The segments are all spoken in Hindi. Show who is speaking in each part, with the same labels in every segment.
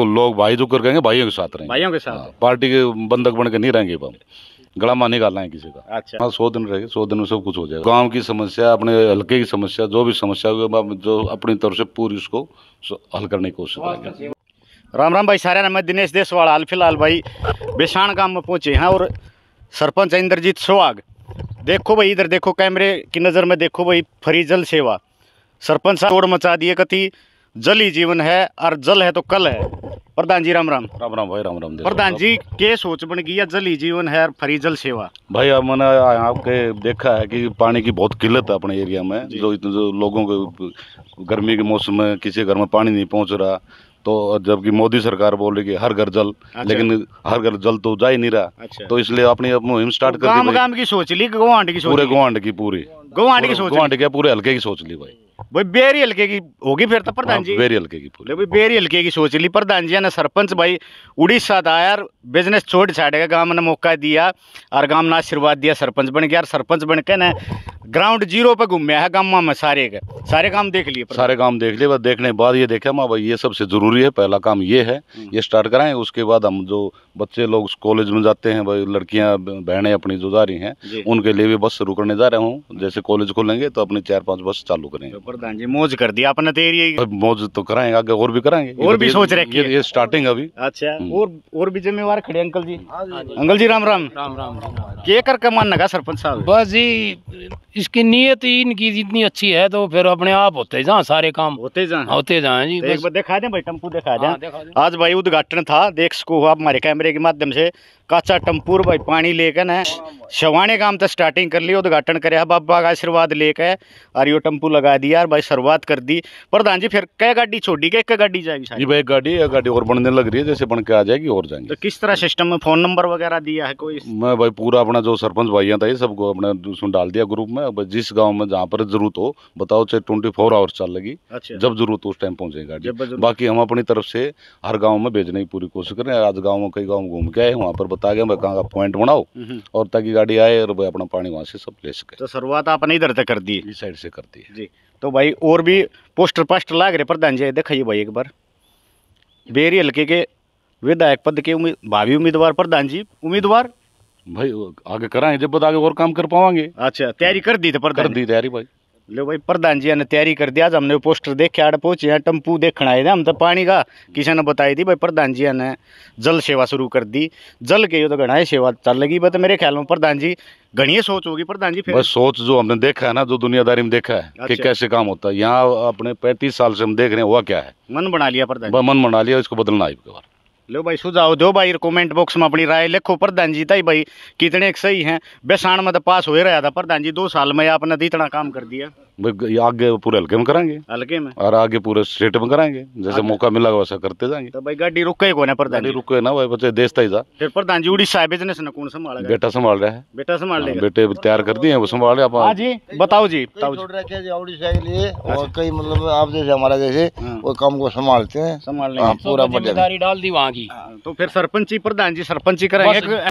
Speaker 1: को लोग भाई जो तो कर कहेंगे भाइयों के साथ रहेंगे
Speaker 2: भाइयों के साथ हाँ,
Speaker 1: पार्टी के बंधक बन के नहीं रहेंगे हम गड़ामा निकालना है किसी का अच्छा हाँ सौ दिन रहेगा सौ दिन में सब कुछ हो जाएगा गांव की समस्या अपने हल्के की समस्या जो भी समस्या हुई जो अपनी तरफ से पूरी उसको हल करने की कोशिश करेंगे
Speaker 2: राम राम भाई सारे मैं दिनेश देशवाल हाल फिलहाल भाई बेसाण गांव में पहुंचे हैं और सरपंच इंद्रजीत सुहाग देखो भाई इधर देखो कैमरे की नज़र में देखो भाई फ्री जल सेवा सरपंच तोड़ मचा दिए कथी जल ही जीवन है और जल है तो कल है प्रधान जी राम राम
Speaker 1: राम राम भाई राम राम प्रधान
Speaker 2: जी के सोच बन गई है जल ही जीवन है और फरी जल सेवा
Speaker 1: भाई मैंने आपके देखा है कि पानी की बहुत किल्लत है अपने एरिया में जो, इतने जो लोगों के गर्मी के मौसम में किसी घर में पानी नहीं पहुंच रहा तो जबकि मोदी सरकार बोल रही है हर घर जल अच्छा। लेकिन हर घर जल तो जा ही नहीं रहा अच्छा। तो इसलिए अपनी मुहिम स्टार्ट कर गांव
Speaker 2: की सोच ली गोवांड की पूरे
Speaker 1: गोवांड की पूरी गोवांड की सोच गोवांड क्या पूरे हल्के की सोच ली भाई
Speaker 2: भाई बेरी हल्के की होगी फिर तो हाँ, प्रधान जी बेरी हल्के की भाई बेरी हल्के की सोच ली प्रधान जी ने सरपंच भाई उड़ीसा था यार बिजनेस छोड़ छाड़ेगा गांव ने मौका दिया और गांव ने आशीर्वाद दिया सरपंच बन गया यार सरपंच बन के ना ग्राउंड जीरो पे घूमे है गाँव में सारे का सारे काम देख लिए
Speaker 1: सारे काम देख लिए बस देखने के बाद ये देखा माँ भाई ये सबसे ज़रूरी है पहला काम ये है हम्म। ये स्टार्ट कराएं उसके बाद हम जो बच्चे लोग कॉलेज में जाते हैं भाई लड़कियाँ बहनें अपनी जो जा रही हैं उनके लिए भी बस शुरू करने जा रहे हूँ जैसे कॉलेज खोलेंगे तो अपनी चार पाँच बस चालू करेंगे तो जी मौज कर तो एरिया मौज तो आगे और भी कराएंगे और भी सोच रहे ये, ये स्टार्टिंग अभी अच्छा हम्म। और
Speaker 2: और भी जिम्मेवार खड़े अंकल हाँ हाँ जी अंकल जी राम राम राम राम के सरपंच साहब बस जी इसकी नीयत इनकी जितनी अच्छी है तो फिर अपने आप होते जाए सारे काम होते जाए होते जाए जी एक बार दिखा दे भाई टम्पू दिखा दे हाँ, आज भाई उद्घाटन था देख सको आप हमारे कैमरे के माध्यम से काचा टम्पूर भाई पानी लेकर ना शवाने काम तो स्टार्टिंग कर लिया उद्घाटन करे बाबा का आशीर्वाद लेकर और यो टम्पू लगा दिया भाई शुरुआत कर दी प्रधान जी फिर क्या गाड़ी छोड़ी क्या गाड़ी जाएगी
Speaker 1: जी भाई गाड़ी एक गाड़ी और बनने लग रही है जैसे बन के आ जाएगी और जाएंगे
Speaker 2: तो किस तरह सिस्टम में फोन नंबर वगैरह दिया है
Speaker 1: कोई मैं भाई पूरा अपना जो सरपंच भाई था ये सबको अपने उसमें डाल दिया ग्रुप में जिस गाँव में जहाँ पर जरूरत हो बताओ चाहे ट्वेंटी आवर्स चल लगी जब जरूरत हो उस टाइम पहुंचे गाड़ी बाकी हम अपनी तरफ से हर गाँव में भेजने की पूरी कोशिश कर रहे हैं आज गाँव में कई गाँव घूम के आए वहाँ पर बता गया कहाँ का पॉइंट बनाओ और ताकि गाड़ी आए और भाई अपना पानी वहाँ से सब ले सके
Speaker 2: तो शुरुआत आपने इधर तक कर दी इस साइड से कर दी जी तो भाई और भी पोस्टर पास्टर लाग रहे प्रधान जी दिखाइए भाई एक बार बेरी हल्के के विधायक पद के उम्मीद भावी उम्मीदवार प्रधान जी उम्मीदवार भाई
Speaker 1: आगे कराएंगे जब आगे और काम कर पाओगे अच्छा तैयारी कर दी थी पर कर दी तैयारी भाई
Speaker 2: लो भाई प्रधान जी ने तैयारी कर दिया आज हमने पोस्टर देखे आड़ पहुंचे हैं हाँ, टम्पू देखना आए थे हम तो पानी का किसी ने बताई थी भाई प्रधान जी ने जल सेवा शुरू कर दी जल के तो घना सेवा चल लगी बट मेरे ख्याल में प्रधान जी घनी सोच होगी प्रधान जी बस
Speaker 1: सोच जो हमने देखा है ना जो दुनियादारी में देखा है अच्छा। कि कैसे काम होता है यहाँ अपने पैंतीस साल से हम देख रहे हैं हुआ क्या है मन बना लिया प्रधान मन बना लिया इसको बदलना है बार
Speaker 2: लो भाई सुझाव दो भाई कमेंट बॉक्स में अपनी राय लिखो प्रधान जी ताई भाई कितने एक सही हैं बेसाण में तो पास हो रहा था प्रधान जी दो साल में आपने तो इतना काम कर दिया
Speaker 1: आगे पूरे हल्के में करेंगे हल्के में और आगे पूरे स्टेट में करेंगे जैसे मौका मिला वैसा करते जाएंगे तो भाई गाड़ी रुके को ना प्रधान जी रुके ना भाई बच्चे देश ही जा
Speaker 2: फिर प्रधान जी उड़ीसा है बिजनेस ने कौन संभाल
Speaker 1: बेटा संभाल रहा है बेटा संभाल हाँ, लेगा बेटे तैयार कर दिए वो संभाल रहे आप हाँ जी बताओ जी बताओ जी उड़ीसा के लिए और अच्छा। कई मतलब आप जैसे हमारा जैसे हाँ। वो काम को संभालते हैं संभाल संभालने पूरा तो जिम्मेदारी
Speaker 2: डाल दी वहाँ की तो फिर सरपंच प्रधान तो जी सरपंच जी करेंगे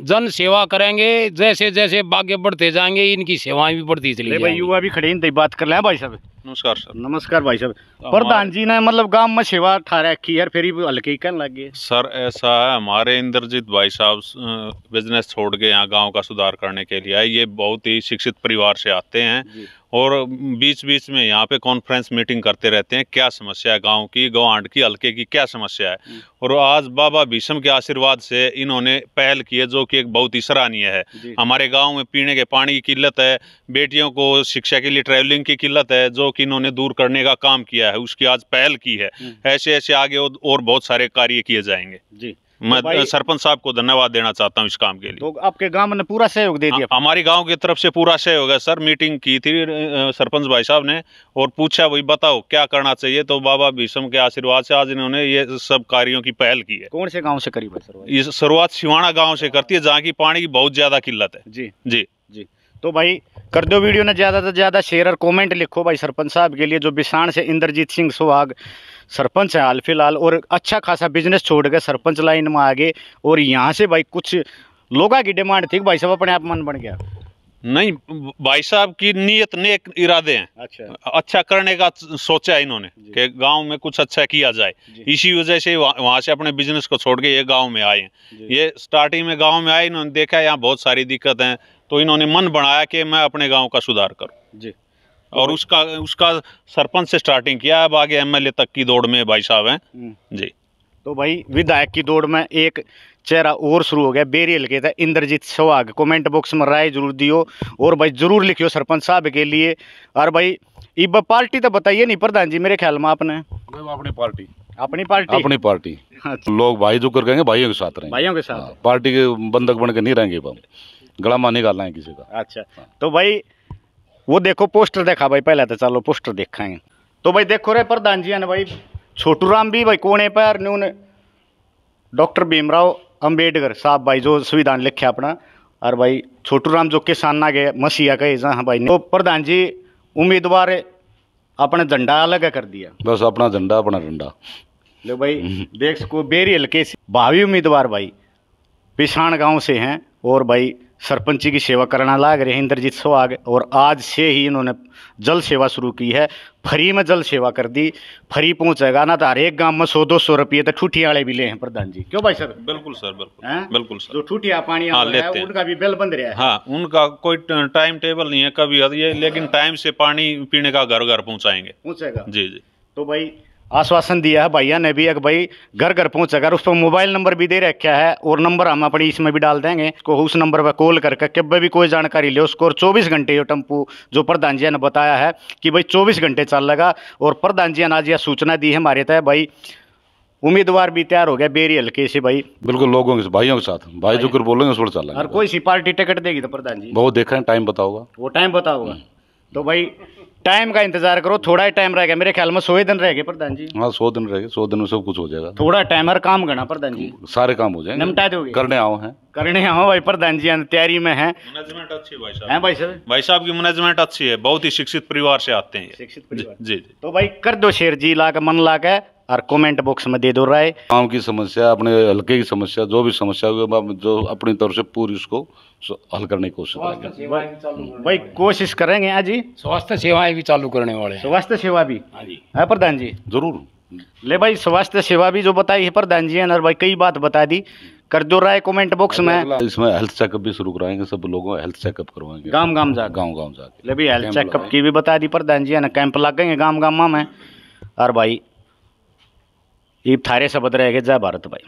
Speaker 2: जन सेवा
Speaker 1: करेंगे जैसे जैसे आगे बढ़ते जाएंगे इनकी सेवाएं भी बढ़ती चली भाई
Speaker 2: युवा भी खड़े हैं बात कर रहे भाई साहब
Speaker 1: नमस्कार सर नमस्कार
Speaker 2: भाई साहब तो प्रधान जी ने मतलब गांव में सेवा ठा रखी है फिर भी हल्के कहने लग गए
Speaker 3: सर ऐसा है हमारे इंद्रजीत भाई साहब बिजनेस छोड़ के यहाँ गांव का सुधार करने के लिए ये बहुत ही शिक्षित परिवार से आते हैं और बीच बीच में यहाँ पे कॉन्फ्रेंस मीटिंग करते रहते हैं क्या समस्या है गांव की गौआंड की हल्के की क्या समस्या है और आज बाबा भीषम के आशीर्वाद से इन्होंने पहल की है जो जो कि एक बहुत ही सराहनीय है हमारे गाँव में पीने के पानी की किल्लत है बेटियों को शिक्षा के लिए ट्रैवलिंग की किल्लत है जो कि इन्होंने दूर करने का काम किया है उसकी आज पहल की है हम्म। ऐसे ऐसे आगे और बहुत सारे कार्य किए जाएंगे जी तो मैं सरपंच साहब को धन्यवाद देना चाहता हूँ इस काम के लिए
Speaker 2: तो आपके गांव ने पूरा सहयोग दे दिया
Speaker 3: हाँ, हमारी गांव की तरफ से पूरा सहयोग है सर मीटिंग की थी सरपंच भाई साहब ने और पूछा भाई बताओ क्या करना चाहिए तो बाबा भीषम के आशीर्वाद से आज इन्होंने ये सब कार्यों की पहल की है कौन से गाँव से करीब है ये शुरुआत शिवाणा गाँव से करती है जहाँ की पानी की बहुत ज्यादा किल्लत है जी जी
Speaker 2: तो भाई कर दो वीडियो ने ज़्यादा से ज़्यादा शेयर और कमेंट लिखो भाई सरपंच साहब के लिए जो बिसाण से इंद्रजीत सिंह सुहाग सरपंच हैं हाल फिलहाल और अच्छा खासा बिजनेस छोड़ गए सरपंच लाइन में आ गए और यहाँ से भाई कुछ लोगों की डिमांड थी भाई साहब अपने आप मन बन गया
Speaker 3: नहीं भाई साहब की नीयत नेक इरादे हैं अच्छा अच्छा करने का सोचा है इन्होंने कि गांव में कुछ अच्छा किया जाए इसी वजह से वहां से अपने बिजनेस को छोड़ के ये गांव में आए हैं ये स्टार्टिंग में गांव में आए इन्होंने देखा यहाँ बहुत सारी दिक्कत है तो इन्होंने मन बनाया कि मैं अपने गांव का सुधार करूं जी और उसका उसका सरपंच से स्टार्टिंग किया अब आगे एमएलए तक की दौड़ में भाई साहब हैं हम्म। जी
Speaker 2: तो भाई विधायक की दौड़ में एक चेहरा और शुरू हो गया बेरियल के था इंद्रजीत सहवाग कमेंट बॉक्स में राय जरूर दियो और भाई जरूर लिखियो सरपंच साहब के लिए और भाई इब पार्टी तो बताइए नहीं प्रधान जी मेरे ख्याल में आपने
Speaker 1: अपनी पार्टी अपनी पार्टी अपनी पार्टी अच्छा। लोग भाई जो कर भाइयों के साथ रहेंगे भाइयों के साथ हाँ, पार्टी के बंधक बन के नहीं रहेंगे गला नहीं गाला है किसी का
Speaker 2: अच्छा हाँ। तो भाई वो देखो पोस्टर देखा भाई पहले तो चलो पोस्टर देखाएंगे तो भाई देखो रे प्रधान जी ने भाई छोटू राम भी भाई कोने पर न्यून डॉक्टर भीमराव अंबेडकर साहब भाई जो संविधान लिखे अपना और भाई छोटू राम जो किसान ना गए मसीहा गए जहाँ भाई तो प्रधान जी उम्मीदवार अपना झंडा अलग कर दिया
Speaker 1: बस अपना झंडा अपना झंडा लो भाई
Speaker 2: हम्म। देख सको बेरी हल्के से भावी उम्मीदवार भाई पिछाण गांव से हैं और भाई सरपंची की सेवा करना लाग रहे हैं इंद्रजीत सुहाग और आज से ही इन्होंने जल सेवा शुरू की है फ्री में जल सेवा कर दी फ्री पहुंचेगा ना तो हर एक गांव में सौ दो सौ रुपये तो ठूठी वाले भी ले हैं प्रधान जी क्यों भाई सर बिल्कुल सर बिल्कुल है? बिल्कुल सर जो ठूठिया पानी हाँ, लेते उनका भी बिल बंद रहा है
Speaker 3: हाँ उनका कोई टाइम टेबल नहीं है कभी ये लेकिन टाइम से पानी पीने का घर घर पहुँचाएंगे पहुंचेगा जी जी
Speaker 2: तो भाई आश्वासन दिया है भैया ने भी अगर भाई घर घर पहुँच अगर उस पर मोबाइल नंबर भी दे रखा है और नंबर हम अपनी इसमें भी डाल देंगे को उस नंबर पर कॉल करके कब भी कोई जानकारी ले उसको और चौबीस घंटे ये टम्पू जो प्रधान जी ने बताया है कि भाई चौबीस घंटे चल लगा और प्रधान जी ने आज यह सूचना दी है हमारे तय भाई उम्मीदवार भी
Speaker 1: तैयार हो गया बेरी हल्के से भाई बिल्कुल लोगों के भाइयों के साथ भाई जो कर बोलेंगे उस पर चल और कोई सी
Speaker 2: पार्टी टिकट देगी तो प्रधान जी
Speaker 1: बहुत देख रहे हैं टाइम बताओगा
Speaker 2: वो टाइम बताओगा हम्म। तो भाई टाइम का इंतजार करो थोड़ा ही टाइम रहेगा मेरे ख्याल में सोए दिन रहेगा प्रधान जी
Speaker 1: हाँ सौ दिन रहेगा सो दिन में सब कुछ हो जाएगा
Speaker 2: थोड़ा टाइम हर काम करना प्रधान जी
Speaker 3: सारे काम हो जाएंगे निमटा दोगे करने आओ हैं
Speaker 2: करने आओ भाई प्रधान जी तैयारी में है
Speaker 3: मैनेजमेंट अच्छी भाई साहब भाई साहब भाई साहब की मैनेजमेंट अच्छी है बहुत ही शिक्षित परिवार से आते हैं शिक्षित परिवार जी जी
Speaker 2: तो भाई कर दो शेर जी ला मन ला और कमेंट बॉक्स में दे दो राय
Speaker 1: गाँव की समस्या अपने हल्के की समस्या जो भी समस्या हुई जो अपनी तरफ से पूरी उसको हल करने की कोशिश करेंगे
Speaker 2: भाई कोशिश करेंगे हाँ जी स्वास्थ्य सेवाएं भी चालू करने वाले स्वास्थ्य सेवा भी है हाँ हाँ, प्रधान जी जरूर ले भाई स्वास्थ्य सेवा भी जो बताई है प्रधान जी ने भाई कई बात बता दी कर दो राय कमेंट बॉक्स में
Speaker 1: इसमें हेल्थ चेकअप भी शुरू कराएंगे सब लोगों हेल्थ चेकअप करवाएंगे गांव गांव जा गांव गांव जाके
Speaker 2: ले भाई हेल्थ चेकअप की भी बता दी प्रधान जी ने कैंप लग गए गांव गांव में और भाई ಈ ಥಾರೆ ಸಬದ್ ರಯಾಗೆ ಜೈ ಭಾರತ್ ಭಾಯಿ